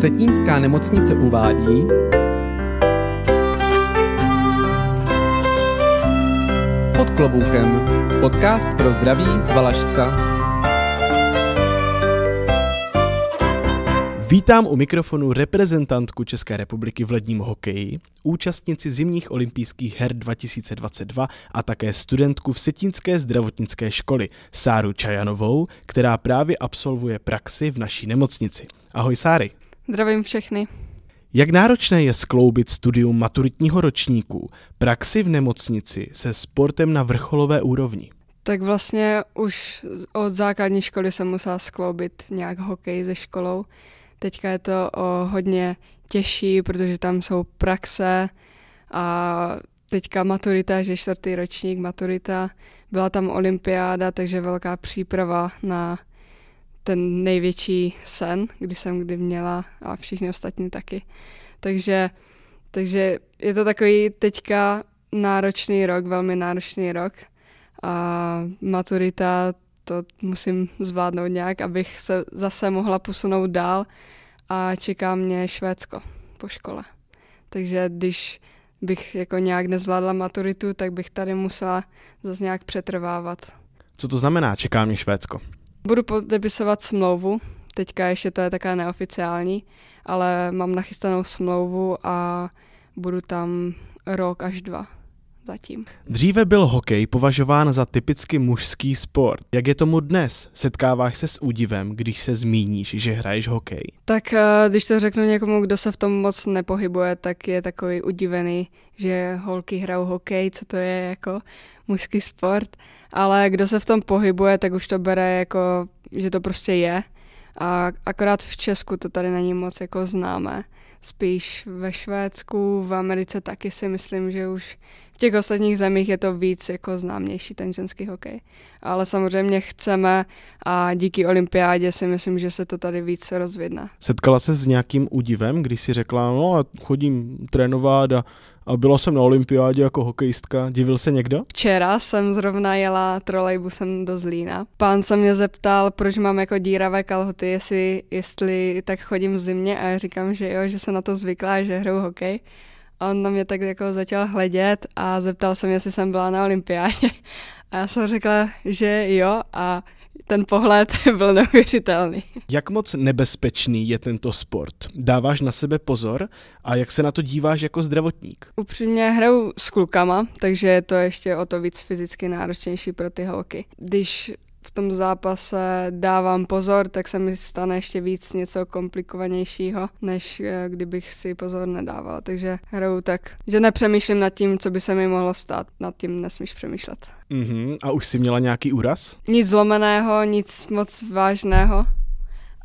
Setínská nemocnice uvádí, Pod kloboukem. Podcast pro zdraví z Valašska. Vítám u mikrofonu reprezentantku České republiky v ledním hokeji, účastnici zimních olympijských her 2022 a také studentku Setínské zdravotnické školy Sáru Čajanovou, která právě absolvuje praxi v naší nemocnici. Ahoj Sáry. Zdravím všechny. Jak náročné je skloubit studium maturitního ročníku, praxi v nemocnici se sportem na vrcholové úrovni? Tak vlastně už od základní školy jsem musela skloubit nějak hokej se školou. Teďka je to o hodně těžší, protože tam jsou praxe a teďka maturita, že čtvrtý ročník maturita. Byla tam olympiáda, takže velká příprava na ten největší sen, kdy jsem kdy měla a všichni ostatní taky. Takže, takže je to takový teďka náročný rok, velmi náročný rok a maturita to musím zvládnout nějak, abych se zase mohla posunout dál a čeká mě Švédsko po škole. Takže když bych jako nějak nezvládla maturitu, tak bych tady musela zase nějak přetrvávat. Co to znamená, čeká mě Švédsko? Budu podepisovat smlouvu, teďka ještě to je taková neoficiální, ale mám nachystanou smlouvu a budu tam rok až dva zatím. Dříve byl hokej považován za typicky mužský sport. Jak je tomu dnes? Setkáváš se s údivem, když se zmíníš, že hraješ hokej? Tak eh, když to řeknu někomu, kdo se v tom moc nepohybuje, tak je takový udivený, že holky hrajou hokej, co to je jako mužský sport. Ale kdo se v tom pohybuje, tak už to bere jako, že to prostě je. A akorát v Česku to tady není moc jako známé spíš ve Švédsku, v Americe taky si myslím, že už v těch ostatních zemích je to víc jako známější ten ženský hokej. Ale samozřejmě chceme a díky olympiádě si myslím, že se to tady víc rozvidne. Setkala se s nějakým údivem, když si řekla, no a chodím trénovat a a byla jsem na olympiádě jako hokejistka. Divil se někdo? Včera jsem zrovna jela trolejbusem do Zlína. Pán se mě zeptal, proč mám jako díravé kalhoty, jestli, jestli tak chodím v zimě a já říkám, že jo, že se na to zvyklá, že hru hokej. A on na mě tak jako začal hledět a zeptal se mě, jestli jsem byla na olympiádě. A já jsem řekla, že jo a ten pohled byl neuvěřitelný. Jak moc nebezpečný je tento sport? Dáváš na sebe pozor a jak se na to díváš jako zdravotník? Upřímně hraju s klukama, takže je to ještě o to víc fyzicky náročnější pro ty holky. Když v tom zápase dávám pozor, tak se mi stane ještě víc něco komplikovanějšího, než eh, kdybych si pozor nedávala. Takže hraju tak, že nepřemýšlím nad tím, co by se mi mohlo stát. Nad tím nesmíš přemýšlet. Mm-hmm. A už jsi měla nějaký úraz? Nic zlomeného, nic moc vážného.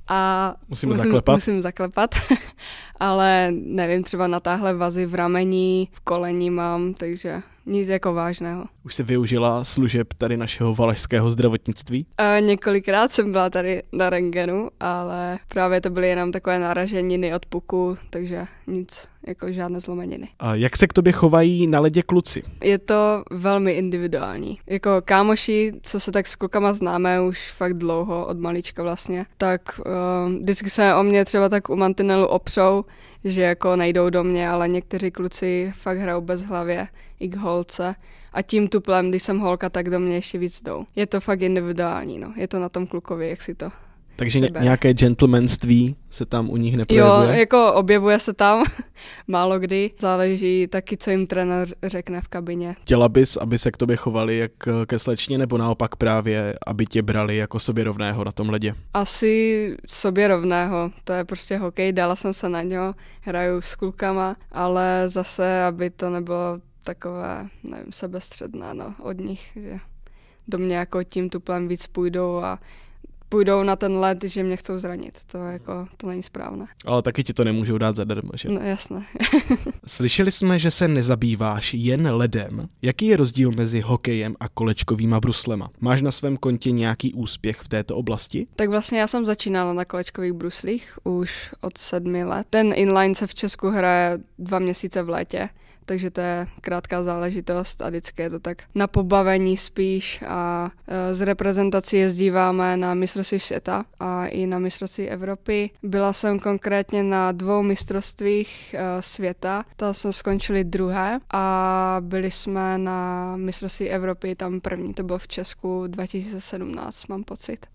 A musím, musím, zaklepat. Musím zaklepat, ale nevím, třeba natáhle vazy v rameni, v koleni mám, takže nic jako vážného. Už jsi využila služeb tady našeho valašského zdravotnictví? A e, několikrát jsem byla tady na rengenu, ale právě to byly jenom takové náraženiny od puku, takže nic jako žádné zlomeniny. A jak se k tobě chovají na ledě kluci? Je to velmi individuální. Jako kámoši, co se tak s klukama známe už fakt dlouho, od malička vlastně, tak uh, vždycky se o mě třeba tak u mantinelu opřou, že jako nejdou do mě, ale někteří kluci fakt hrajou bez hlavě i k holce a tím tuplem, když jsem holka, tak do mě ještě víc jdou. Je to fakt individuální, no. Je to na tom klukovi, jak si to takže třeba. nějaké gentlemanství se tam u nich neprojevuje? Jo, jako objevuje se tam, málo kdy. Záleží taky, co jim trenér řekne v kabině. Chtěla bys, aby se k tobě chovali jak eh, ke slečně, nebo naopak právě, aby tě brali jako sobě rovného na tom ledě? Asi sobě rovného, to je prostě hokej, dala jsem se na něho, hraju s klukama, ale zase, aby to nebylo takové, nevím, sebestředné no, od nich, že do mě jako tím tuplem víc půjdou a půjdou na ten let, že mě chcou zranit. To jako, to není správné. Ale taky ti to nemůžou dát zadarmo, že? No jasné. Slyšeli jsme, že se nezabýváš jen ledem. Jaký je rozdíl mezi hokejem a kolečkovýma bruslema? Máš na svém kontě nějaký úspěch v této oblasti? Tak vlastně já jsem začínala na kolečkových bruslích už od sedmi let. Ten inline se v Česku hraje dva měsíce v létě takže to je krátká záležitost a vždycky je to tak na pobavení spíš a e, z reprezentací jezdíváme na mistrovství světa a i na mistrovství Evropy. Byla jsem konkrétně na dvou mistrovstvích e, světa, ta jsme skončili druhé a byli jsme na mistrovství Evropy tam první, to bylo v Česku 2017, mám pocit.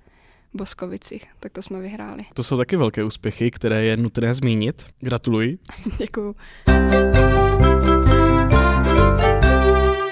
Boskovicích, tak to jsme vyhráli. To jsou taky velké úspěchy, které je nutné zmínit. Gratuluji. Děkuju.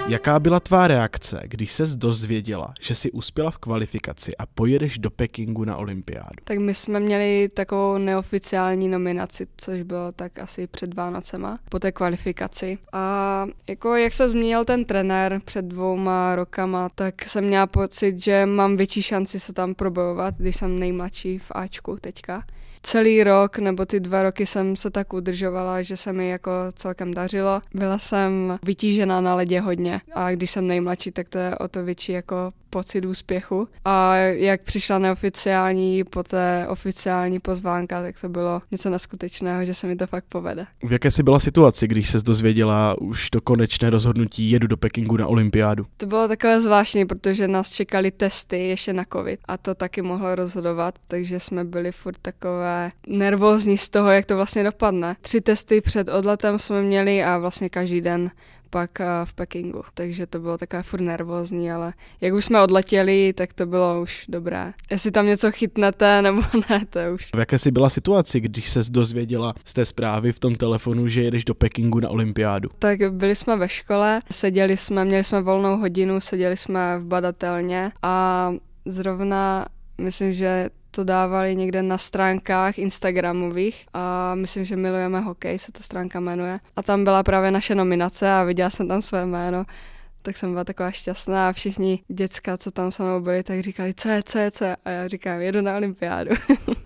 Jaká byla tvá reakce, když ses dozvěděla, že jsi uspěla v kvalifikaci a pojedeš do Pekingu na olympiádu? Tak my jsme měli takovou neoficiální nominaci, což bylo tak asi před Vánocema, po té kvalifikaci. A jako jak se zmínil ten trenér před dvouma rokama, tak jsem měla pocit, že mám větší šanci se tam probojovat, když jsem nejmladší v Ačku teďka celý rok nebo ty dva roky jsem se tak udržovala, že se mi jako celkem dařilo. Byla jsem vytížená na ledě hodně a když jsem nejmladší, tak to je o to větší jako pocit úspěchu. A jak přišla neoficiální, poté oficiální pozvánka, tak to bylo něco neskutečného, že se mi to fakt povede. V jaké si byla situaci, když se dozvěděla už to konečné rozhodnutí jedu do Pekingu na olympiádu? To bylo takové zvláštní, protože nás čekali testy ještě na covid a to taky mohlo rozhodovat, takže jsme byli furt takové ale nervózní z toho, jak to vlastně dopadne. Tři testy před odletem jsme měli a vlastně každý den pak eh, v Pekingu, takže to bylo takové furt nervózní, ale jak už jsme odletěli, tak to bylo už dobré. Jestli tam něco chytnete nebo ne, to už. V jaké jsi byla situaci, když se dozvěděla z té zprávy v tom telefonu, že jedeš do Pekingu na olympiádu? Tak byli jsme ve škole, seděli jsme, měli jsme volnou hodinu, seděli jsme v badatelně a zrovna myslím, že to dávali někde na stránkách Instagramových a myslím, že milujeme hokej, se ta stránka jmenuje. A tam byla právě naše nominace a viděla jsem tam své jméno tak jsem byla taková šťastná a všichni děcka, co tam se mnou byli, tak říkali, co je, co je, co je. A já říkám, jedu na olympiádu.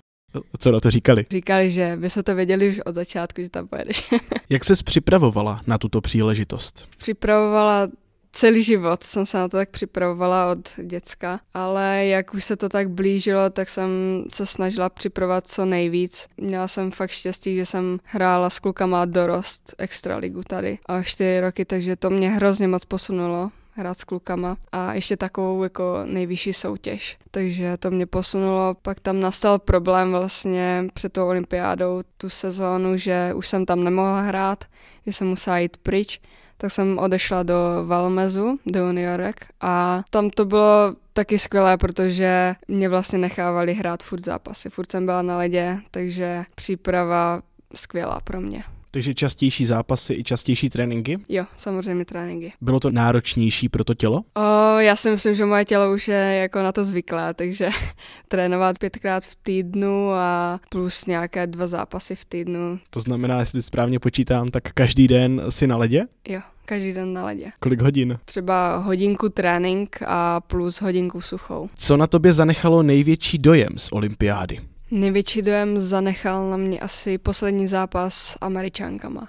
Co na to říkali? Říkali, že by se to věděli už od začátku, že tam pojedeš. Jak se připravovala na tuto příležitost? Připravovala celý život jsem se na to tak připravovala od děcka, ale jak už se to tak blížilo, tak jsem se snažila připravovat co nejvíc. Měla jsem fakt štěstí, že jsem hrála s klukama dorost extraligu tady a čtyři roky, takže to mě hrozně moc posunulo hrát s klukama a ještě takovou jako nejvyšší soutěž. Takže to mě posunulo, pak tam nastal problém vlastně před tou olympiádou tu sezónu, že už jsem tam nemohla hrát, že jsem musela jít pryč, tak jsem odešla do Valmezu, do juniorek a tam to bylo taky skvělé, protože mě vlastně nechávali hrát furt zápasy, furt jsem byla na ledě, takže příprava skvělá pro mě. Takže častější zápasy i častější tréninky? Jo, samozřejmě tréninky. Bylo to náročnější pro to tělo? O, já si myslím, že moje tělo už je jako na to zvyklé, takže trénovat pětkrát v týdnu a plus nějaké dva zápasy v týdnu. To znamená, jestli správně počítám, tak každý den si na ledě? Jo každý den na ledě. Kolik hodin? Třeba hodinku trénink a plus hodinku suchou. Co na tobě zanechalo největší dojem z olympiády? Největší dojem zanechal na mě asi poslední zápas s Američankama.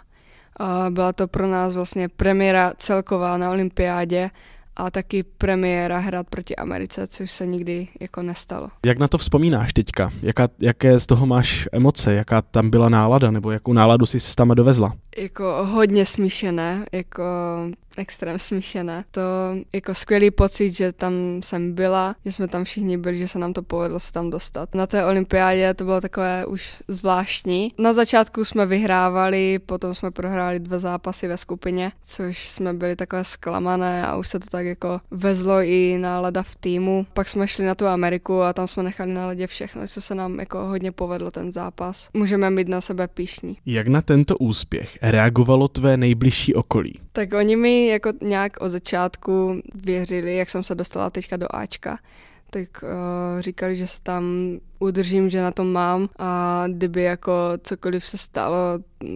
Byla to pro nás vlastně premiéra celková na olympiádě a taky premiéra hrát proti Americe, což se nikdy jako nestalo. Jak na to vzpomínáš teďka? Jaká, jaké z toho máš emoce? Jaká tam byla nálada? Nebo jakou náladu jsi tam dovezla? Jako hodně smíšené. Jako extrém smíšené. To jako skvělý pocit, že tam jsem byla, že jsme tam všichni byli, že se nám to povedlo se tam dostat. Na té olympiádě to bylo takové už zvláštní. Na začátku jsme vyhrávali, potom jsme prohráli dva zápasy ve skupině, což jsme byli takové zklamané a už se to tak jako vezlo i nálada v týmu. Pak jsme šli na tu Ameriku a tam jsme nechali na ledě všechno, co se nám jako hodně povedlo ten zápas. Můžeme být na sebe píšní. Jak na tento úspěch reagovalo tvé nejbližší okolí? Tak oni mi jako nějak od začátku věřili, jak jsem se dostala teďka do Ačka, tak uh, říkali, že se tam udržím, že na tom mám a kdyby jako cokoliv se stalo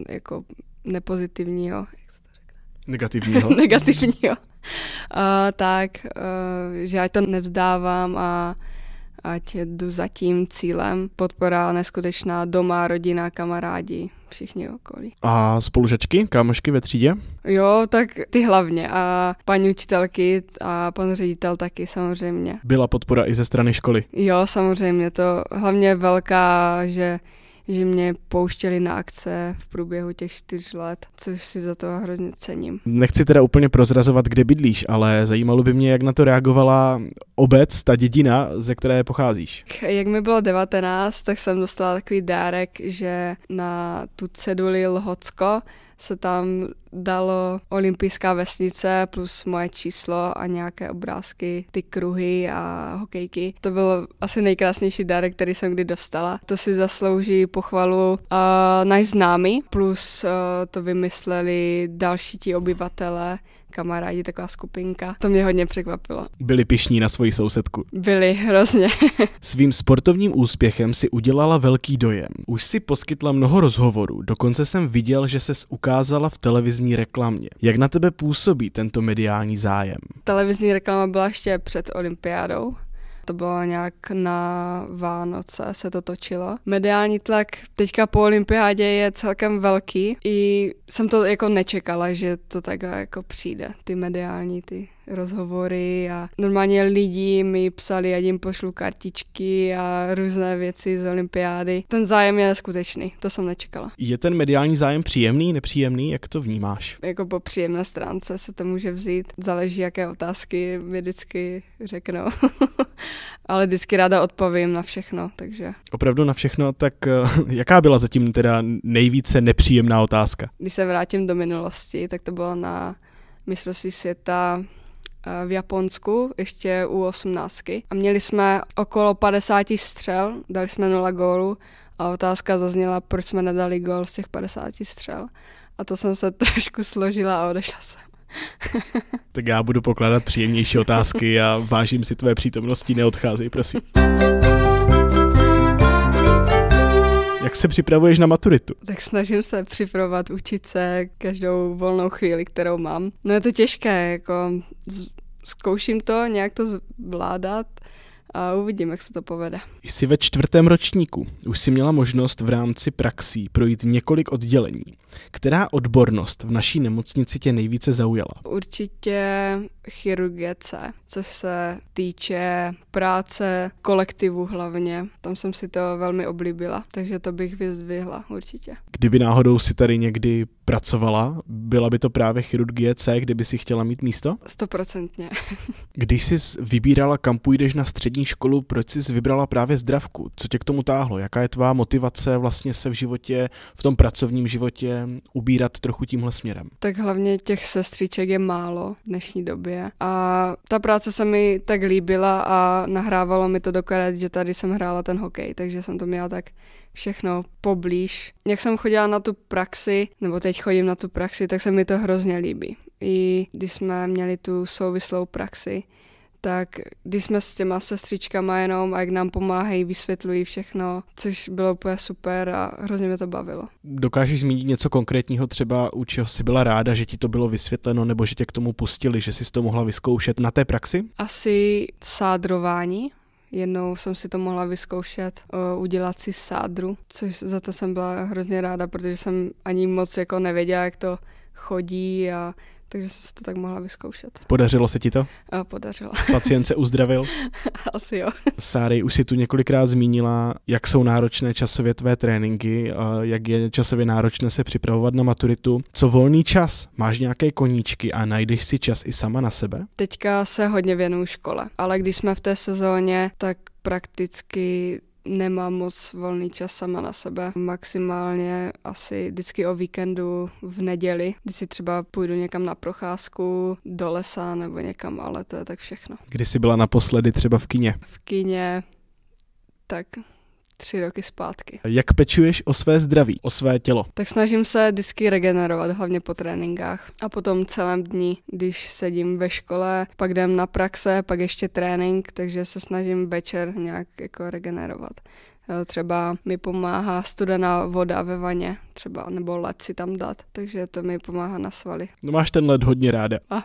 jako nepozitivního, jak se to řekne? Negativního. Negativního. Uh, tak, uh, že já to nevzdávám a ať jdu za tím cílem. Podpora neskutečná doma, rodina, kamarádi, všichni okolí. A spolužačky, kámošky ve třídě? Jo, tak ty hlavně a paní učitelky a pan ředitel taky samozřejmě. Byla podpora i ze strany školy? Jo, samozřejmě, to hlavně velká, že že mě pouštěli na akce v průběhu těch čtyř let, což si za to hrozně cením. Nechci teda úplně prozrazovat, kde bydlíš, ale zajímalo by mě, jak na to reagovala obec, ta dědina, ze které pocházíš? Jak mi bylo 19, tak jsem dostala takový dárek, že na tu ceduli Lhocko se tam dalo olympijská vesnice plus moje číslo a nějaké obrázky, ty kruhy a hokejky. To byl asi nejkrásnější dárek, který jsem kdy dostala. To si zaslouží pochvalu uh, náš známý, plus uh, to vymysleli další ti obyvatele, kamarádi, taková skupinka. To mě hodně překvapilo. Byli pišní na svoje svoji sousedku. Byli hrozně. Svým sportovním úspěchem si udělala velký dojem. Už si poskytla mnoho rozhovorů, dokonce jsem viděl, že ses ukázala v televizní reklamě. Jak na tebe působí tento mediální zájem? Televizní reklama byla ještě před olympiádou, to bylo nějak na Vánoce se to točilo. Mediální tlak teďka po olympiádě je celkem velký. I jsem to jako nečekala, že to takhle jako přijde, ty mediální ty rozhovory a normálně lidi mi psali, ať jim pošlu kartičky a různé věci z olympiády. Ten zájem je skutečný, to jsem nečekala. Je ten mediální zájem příjemný, nepříjemný, jak to vnímáš? Jako po příjemné stránce se to může vzít, záleží, jaké otázky mi vždycky řeknou. ale vždycky ráda odpovím na všechno, takže. Opravdu na všechno, tak eh, jaká byla zatím teda nejvíce nepříjemná otázka? Když se vrátím do minulosti, tak to bylo na mistrovství světa eh, v Japonsku, ještě u 18. A měli jsme okolo 50 střel, dali jsme 0 gólu a otázka zazněla, proč jsme nedali gól z těch 50 střel. A to jsem se trošku složila a odešla jsem tak já budu pokládat příjemnější otázky a vážím si tvé přítomnosti, neodcházej, prosím. Jak se připravuješ na maturitu? Tak snažím se připravovat, učit se každou volnou chvíli, kterou mám. No je to těžké, jako zkouším to, nějak to zvládat, a uvidím, jak se to povede. Jsi ve čtvrtém ročníku. Už si měla možnost v rámci praxí projít několik oddělení. Která odbornost v naší nemocnici tě nejvíce zaujala? Určitě chirurgie co což se týče práce kolektivu hlavně. Tam jsem si to velmi oblíbila, takže to bych vyzdvihla určitě. Kdyby náhodou si tady někdy pracovala, byla by to právě chirurgie C, kdyby si chtěla mít místo? Stoprocentně. Když jsi vybírala, kam půjdeš na střední zdravotní školu, proč jsi vybrala právě zdravku? Co tě k tomu táhlo? Jaká je tvá motivace vlastně se v životě, v tom pracovním životě ubírat trochu tímhle směrem? Tak hlavně těch sestřiček je málo v dnešní době a ta práce se mi tak líbila a nahrávalo mi to dokonat, že tady jsem hrála ten hokej, takže jsem to měla tak všechno poblíž. Jak jsem chodila na tu praxi, nebo teď chodím na tu praxi, tak se mi to hrozně líbí. I když jsme měli tu souvislou praxi, tak když jsme s těma sestřičkama jenom a jak nám pomáhají, vysvětlují všechno, což bylo úplně super a hrozně mě to bavilo. Dokážeš zmínit něco konkrétního třeba, u čeho jsi byla ráda, že ti to bylo vysvětleno nebo že tě k tomu pustili, že jsi to mohla vyzkoušet na té praxi? Asi sádrování, Jednou jsem si to mohla vyzkoušet, udělat si sádru, což za to jsem byla hrozně ráda, protože jsem ani moc jako nevěděla, jak to chodí a takže jsem to tak mohla vyzkoušet. Podařilo se ti to? A, podařilo. Pacient se uzdravil? Asi jo. Sáry, už si tu několikrát zmínila, jak jsou náročné časově tvé tréninky, jak je časově náročné se připravovat na maturitu. Co volný čas? Máš nějaké koníčky a najdeš si čas i sama na sebe? Teďka se hodně věnuju škole, ale když jsme v té sezóně, tak prakticky nemám moc volný čas sama na sebe. Maximálně asi vždycky o víkendu v neděli, když si třeba půjdu někam na procházku, do lesa nebo někam, ale to je tak všechno. Kdy jsi byla naposledy třeba v kině? V kině, tak tři roky zpátky. Jak pečuješ o své zdraví, o své tělo? Tak snažím se disky regenerovat, hlavně po tréninkách. A potom celém dní, když sedím ve škole, pak jdem na praxe, pak ještě trénink, takže se snažím večer nějak jako regenerovat. Třeba mi pomáhá studená voda ve vaně, třeba, nebo led si tam dát, takže to mi pomáhá na svaly. No máš ten led hodně ráda. Mám,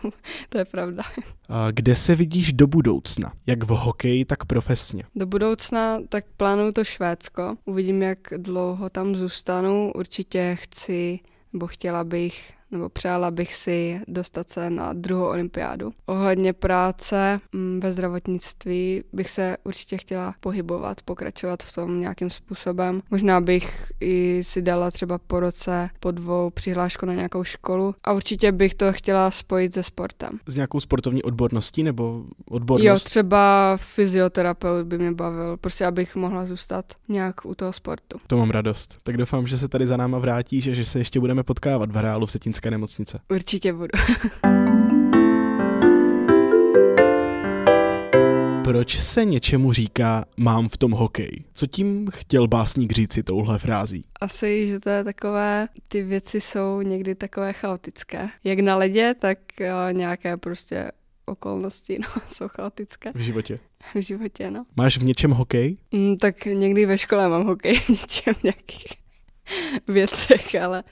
to je pravda. A kde se vidíš do budoucna? Jak v hokeji, tak profesně? Do budoucna tak plánuju to Švédsko. Uvidím, jak dlouho tam zůstanu. Určitě chci, bo chtěla bych nebo přála bych si dostat se na druhou olympiádu. Ohledně práce mm, ve zdravotnictví bych se určitě chtěla pohybovat, pokračovat v tom nějakým způsobem. Možná bych i si dala třeba po roce, po dvou přihlášku na nějakou školu a určitě bych to chtěla spojit se sportem. S nějakou sportovní odborností nebo odbornost? Jo, třeba fyzioterapeut by mě bavil, prostě abych mohla zůstat nějak u toho sportu. To mám radost. Tak doufám, že se tady za náma vrátíš a že se ještě budeme potkávat v reálu v Setinské vojenské nemocnice. Určitě budu. Proč se něčemu říká mám v tom hokej? Co tím chtěl básník říci touhle frází? Asi, že to je takové, ty věci jsou někdy takové chaotické. Jak na ledě, tak eh, nějaké prostě okolnosti no, jsou chaotické. V životě? V životě, no. Máš v něčem hokej? Mm, tak někdy ve škole mám hokej v něčem nějakých věcech, ale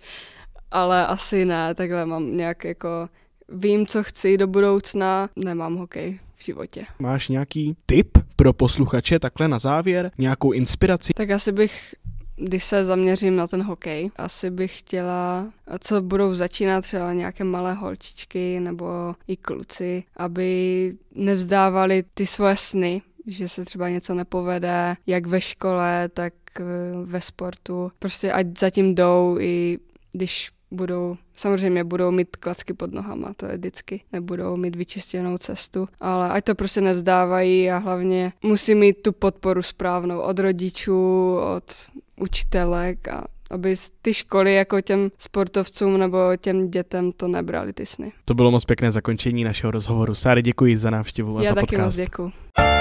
ale asi ne, takhle mám nějak jako, vím, co chci do budoucna, nemám hokej v životě. Máš nějaký tip pro posluchače takhle na závěr? Nějakou inspiraci? Tak asi bych když se zaměřím na ten hokej, asi bych chtěla, co budou začínat třeba nějaké malé holčičky nebo i kluci, aby nevzdávali ty svoje sny, že se třeba něco nepovede, jak ve škole, tak eh, ve sportu. Prostě ať zatím jdou i když budou, samozřejmě budou mít klacky pod nohama, to je vždycky, nebudou mít vyčištěnou cestu, ale ať to prostě nevzdávají a hlavně musí mít tu podporu správnou od rodičů, od učitelek a aby ty školy jako těm sportovcům nebo těm dětem to nebrali ty sny. To bylo moc pěkné zakončení našeho rozhovoru. Sáry, děkuji za návštěvu a Já za taky podcast. Moc děkuji.